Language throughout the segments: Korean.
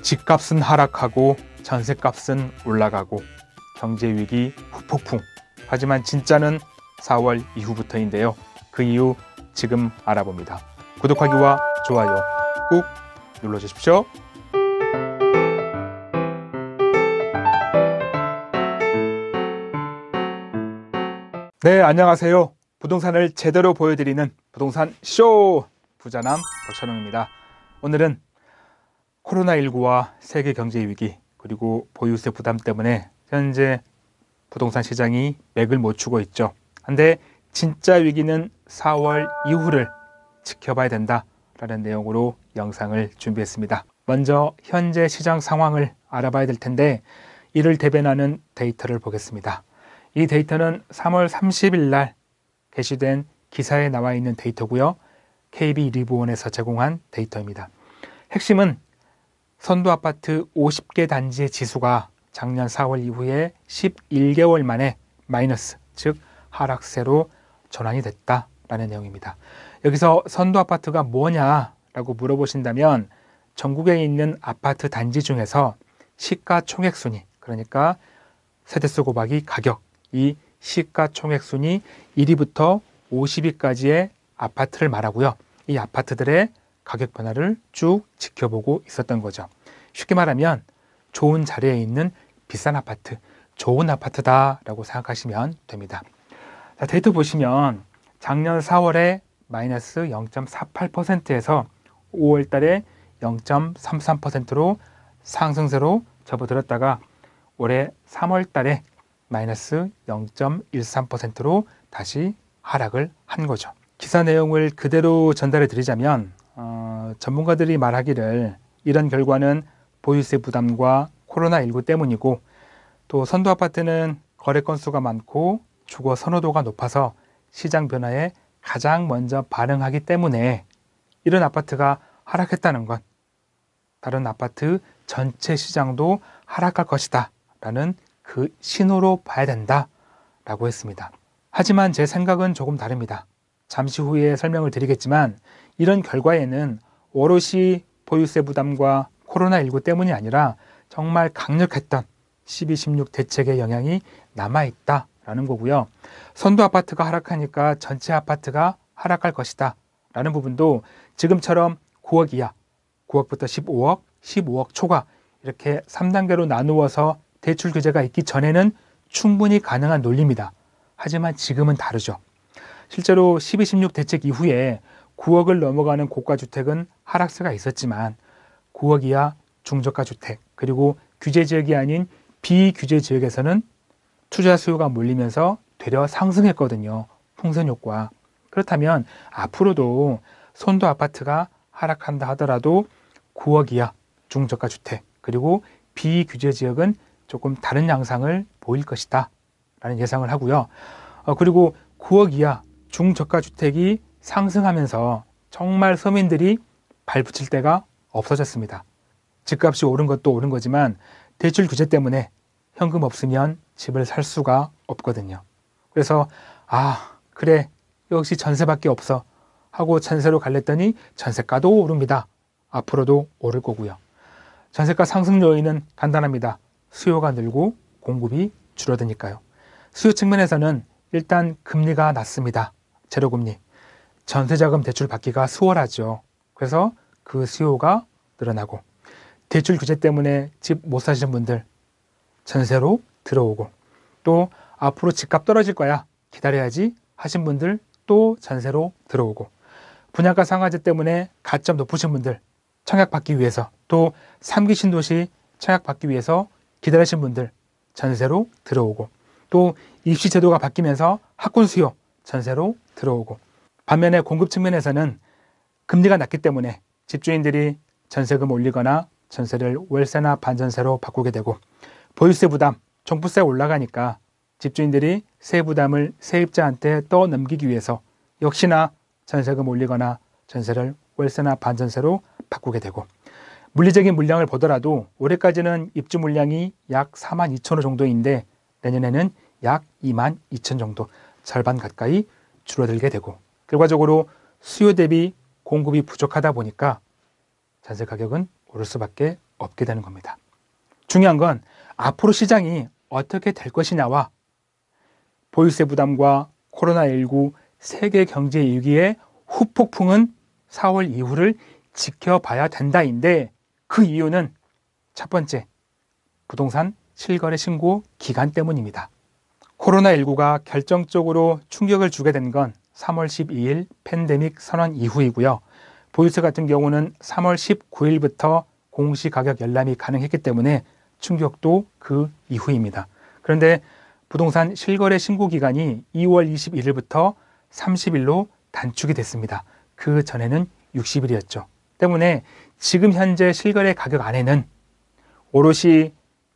집값은 하락하고 전세값은 올라가고 경제위기 후폭풍 하지만 진짜는 4월 이후부터인데요 그 이유 지금 알아봅니다 구독하기와 좋아요 꾹 눌러주십시오 네 안녕하세요 부동산을 제대로 보여드리는 부동산 쇼 부자남 박찬웅입니다 오늘은 코로나19와 세계 경제 위기 그리고 보유세 부담 때문에 현재 부동산 시장이 맥을 못 추고 있죠. 한데 진짜 위기는 4월 이후를 지켜봐야 된다라는 내용으로 영상을 준비했습니다. 먼저 현재 시장 상황을 알아봐야 될 텐데 이를 대변하는 데이터를 보겠습니다. 이 데이터는 3월 30일 날 게시된 기사에 나와 있는 데이터고요. KB 리보원에서 제공한 데이터입니다. 핵심은 선도 아파트 50개 단지의 지수가 작년 4월 이후에 11개월 만에 마이너스, 즉 하락세로 전환이 됐다라는 내용입니다. 여기서 선도 아파트가 뭐냐라고 물어보신다면 전국에 있는 아파트 단지 중에서 시가총액 순위, 그러니까 세대수 곱하기 가격, 이 시가총액 순위 1위부터 50위까지의 아파트를 말하고요. 이 아파트들의 가격 변화를 쭉 지켜보고 있었던 거죠. 쉽게 말하면 좋은 자리에 있는 비싼 아파트, 좋은 아파트다라고 생각하시면 됩니다. 자, 데이터 보시면 작년 4월에 마이너스 0.48%에서 5월 달에 0.33%로 상승세로 접어들었다가 올해 3월 달에 마이너스 0.13%로 다시 하락을 한 거죠. 기사 내용을 그대로 전달해 드리자면 어, 전문가들이 말하기를 이런 결과는 보유세 부담과 코로나19 때문이고 또 선도 아파트는 거래 건수가 많고 주거 선호도가 높아서 시장 변화에 가장 먼저 반응하기 때문에 이런 아파트가 하락했다는 것. 다른 아파트 전체 시장도 하락할 것이다. 라는 그 신호로 봐야 된다. 라고 했습니다. 하지만 제 생각은 조금 다릅니다. 잠시 후에 설명을 드리겠지만 이런 결과에는 오롯이 보유세 부담과 코로나19 때문이 아니라 정말 강력했던 12, 16 대책의 영향이 남아있다 라는 거고요. 선도 아파트가 하락하니까 전체 아파트가 하락할 것이다 라는 부분도 지금처럼 9억 이하, 9억부터 15억, 15억 초과 이렇게 3단계로 나누어서 대출 규제가 있기 전에는 충분히 가능한 논리입니다. 하지만 지금은 다르죠. 실제로 12, 16 대책 이후에 9억을 넘어가는 고가 주택은 하락세가 있었지만 9억 이하 중저가 주택 그리고 규제 지역이 아닌 비규제 지역에서는 투자 수요가 몰리면서 되려 상승했거든요. 풍선 효과. 그렇다면 앞으로도 손도 아파트가 하락한다 하더라도 9억 이하 중저가 주택 그리고 비규제 지역은 조금 다른 양상을 보일 것이다 라는 예상을 하고요. 어, 그리고 9억 이하 중저가 주택이 상승하면서 정말 서민들이 발붙일 때가 없어졌습니다. 집값이 오른 것도 오른 거지만 대출 규제 때문에 현금 없으면 집을 살 수가 없거든요. 그래서 아 그래 역시 전세밖에 없어 하고 전세로 갈랬더니 전세가도 오릅니다. 앞으로도 오를 거고요. 전세가 상승 요인은 간단합니다. 수요가 늘고 공급이 줄어드니까요. 수요 측면에서는 일단 금리가 낮습니다. 제로금리. 전세자금 대출 받기가 수월하죠. 그래서 그 수요가 늘어나고 대출 규제 때문에 집 못 사시는 분들 전세로 들어오고 또 앞으로 집값 떨어질 거야 기다려야지 하신 분들 또 전세로 들어오고 분양가 상하제 때문에 가점 높으신 분들 청약받기 위해서 또 3기 신도시 청약받기 위해서 기다리신 분들 전세로 들어오고 또 입시 제도가 바뀌면서 학군 수요 전세로 들어오고 반면에 공급 측면에서는 금리가 낮기 때문에 집주인들이 전세금 올리거나 전세를 월세나 반전세로 바꾸게 되고 보유세 부담, 종부세 올라가니까 집주인들이 세 부담을 세입자한테 떠넘기기 위해서 역시나 전세금 올리거나 전세를 월세나 반전세로 바꾸게 되고 물리적인 물량을 보더라도 올해까지는 입주 물량이 약 4만 2천 호 정도인데 내년에는 약 2만 2천 정도 절반 가까이 줄어들게 되고 결과적으로 수요 대비 공급이 부족하다 보니까 전세 가격은 오를 수밖에 없게 되는 겁니다. 중요한 건 앞으로 시장이 어떻게 될 것이냐와 보유세 부담과 코로나19 세계 경제 위기의 후폭풍은 4월 이후를 지켜봐야 된다인데 그 이유는 첫 번째, 부동산 실거래 신고 기간 때문입니다. 코로나19가 결정적으로 충격을 주게 된건 3월 12일 팬데믹 선언 이후이고요. 보유세 같은 경우는 3월 19일부터 공시 가격 열람이 가능했기 때문에 충격도 그 이후입니다. 그런데 부동산 실거래 신고 기간이 2월 21일부터 30일로 단축이 됐습니다. 그 전에는 60일이었죠. 때문에 지금 현재 실거래 가격 안에는 오롯이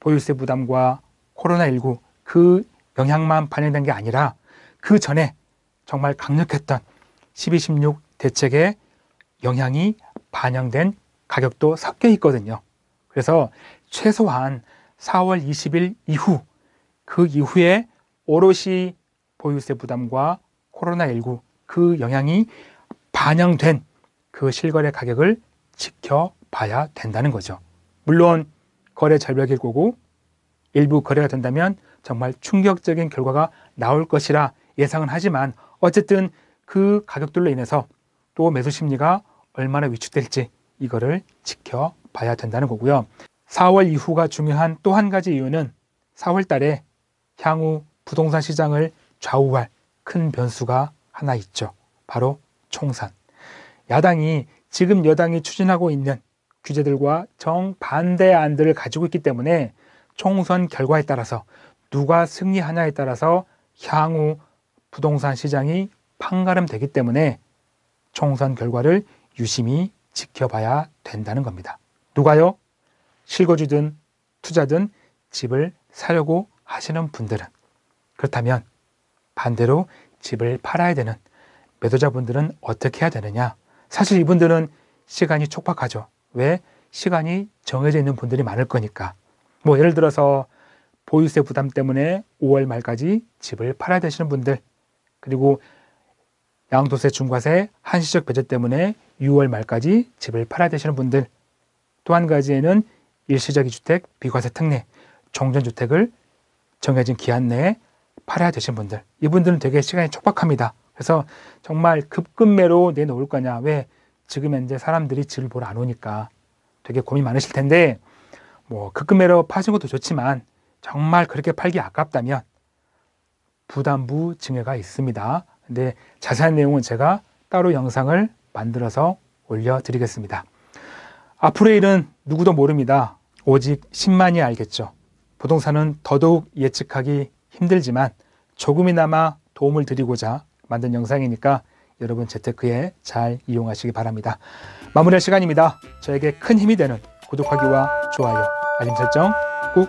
보유세 부담과 코로나19 그 영향만 반영된 게 아니라 그 전에 정말 강력했던 12, 16 대책의 영향이 반영된 가격도 섞여 있거든요. 그래서 최소한 4월 20일 이후 그 이후에 오롯이 보유세 부담과 코로나19 그 영향이 반영된 그 실거래 가격을 지켜봐야 된다는 거죠. 물론 거래 절벽일 거고 일부 거래가 된다면 정말 충격적인 결과가 나올 것이라 예상은 하지만 어쨌든 그 가격들로 인해서 또 매수 심리가 얼마나 위축될지 이거를 지켜봐야 된다는 거고요. 4월 이후가 중요한 또 한 가지 이유는 4월 달에 향후 부동산 시장을 좌우할 큰 변수가 하나 있죠. 바로 총선. 야당이 지금 여당이 추진하고 있는 규제들과 정반대의 안들을 가지고 있기 때문에 총선 결과에 따라서 누가 승리하냐에 따라서 향후 부동산 시장이 판가름되기 때문에 총선 결과를 유심히 지켜봐야 된다는 겁니다. 누가요? 실거주든 투자든 집을 사려고 하시는 분들은 그렇다면 반대로 집을 팔아야 되는 매도자분들은 어떻게 해야 되느냐? 사실 이분들은 시간이 촉박하죠. 왜? 시간이 정해져 있는 분들이 많을 거니까. 뭐 예를 들어서 보유세 부담 때문에 5월 말까지 집을 팔아야 되시는 분들 그리고 양도세 중과세 한시적 배제 때문에 6월 말까지 집을 팔아야 되시는 분들 또 한 가지에는 일시적 이주택 비과세 특례 정전주택을 정해진 기한 내에 팔아야 되신 분들 이분들은 되게 시간이 촉박합니다 그래서 정말 급급매로 내놓을 거냐 왜 지금 현재 사람들이 집을 보러 안 오니까 되게 고민 많으실 텐데 뭐 급급매로 파신 것도 좋지만 정말 그렇게 팔기 아깝다면 부담부 증여가 있습니다. 근데 자세한 내용은 제가 따로 영상을 만들어서 올려드리겠습니다. 앞으로의 일은 누구도 모릅니다. 오직 신만이 알겠죠. 부동산은 더더욱 예측하기 힘들지만 조금이나마 도움을 드리고자 만든 영상이니까 여러분 재테크에 잘 이용하시기 바랍니다. 마무리할 시간입니다. 저에게 큰 힘이 되는 구독하기와 좋아요, 알림 설정 꼭